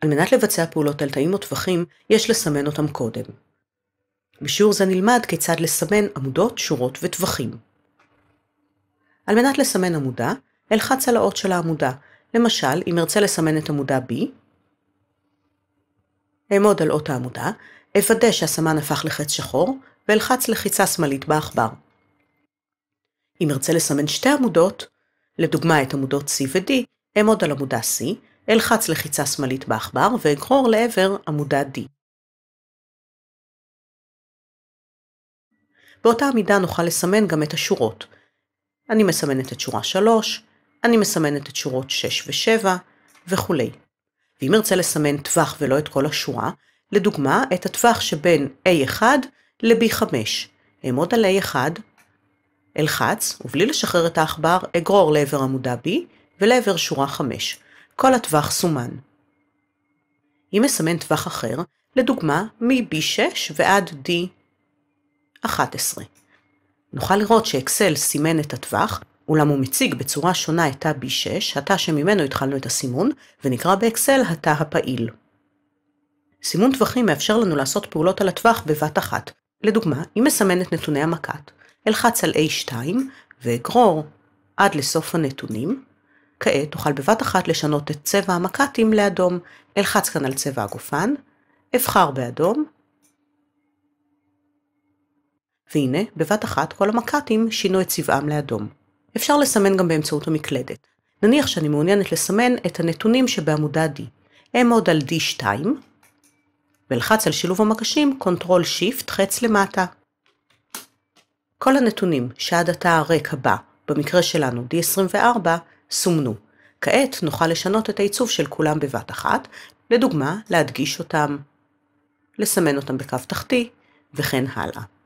על מנת לבצע פעולות על תאים או טווחים, יש לסמן אותם קודם. בשיעור זה נלמד כיצד לסמן עמודות, שורות וטווחים. על מנת לסמן עמודה, אלחץ על האות של העמודה, למשל, אם ארצה לסמן את עמודה B, אעמוד על אות העמודה, אוודא שהסמן הפך לחץ שחור, ואלחץ לחיצה שמאלית בעכבר. אם ארצה לסמן שתי עמודות, לדוגמה את עמודות C ו-D, אעמוד על עמודה C, אלחץ לחיצה שמאלית בעכבר ואגרור לעבר עמודה D. באותה המידה נוכל לסמן גם את השורות. אני מסמנת את שורה 3, אני מסמנת את שורות 6 ו-7 וכולי. ואם ארצה לסמן טווח ולא את כל השורה, לדוגמה את הטווח שבין A1 ל-B5. אעמוד על A1, אלחץ, ובלי לשחרר את העכבר, אגרור לעבר עמודה B ולעבר שורה 5. כל הטווח סומן. אם אסמן טווח אחר, לדוגמה מ-B6 ועד D11. נוכל לראות שאקסל סימן את הטווח, אולם הוא מציג בצורה שונה את תא B6, התא שממנו התחלנו את הסימון, ונקרא באקסל התא הפעיל. סימון טווחים מאפשר לנו לעשות פעולות על הטווח בבת אחת. לדוגמה, אם אסמן את נתוני המכת, אלחץ על A2 ואגרור עד לסוף הנתונים, כעת תוכל בבת אחת לשנות את צבע המק"טים לאדום. אלחץ כאן על צבע הגופן, אבחר באדום, והנה, בבת אחת כל המק"טים שינו את צבעם לאדום. אפשר לסמן גם באמצעות המקלדת. נניח שאני מעוניינת לסמן את הנתונים שבעמודה D. אעמוד על D2, ולחץ על שילוב המקשים Ctrl-Shift חץ למטה. כל הנתונים שעד התא הריק הבא, במקרה שלנו D24, סומנו. כעת נוכל לשנות את העיצוב של כולם בבת אחת, לדוגמה, להדגיש אותם, לסמן אותם בקו תחתי, וכן הלאה.